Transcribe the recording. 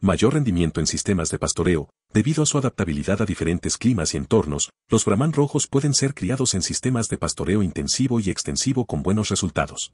mayor rendimiento en sistemas de pastoreo, debido a su adaptabilidad a diferentes climas y entornos, los brahman rojos pueden ser criados en sistemas de pastoreo intensivo y extensivo con buenos resultados.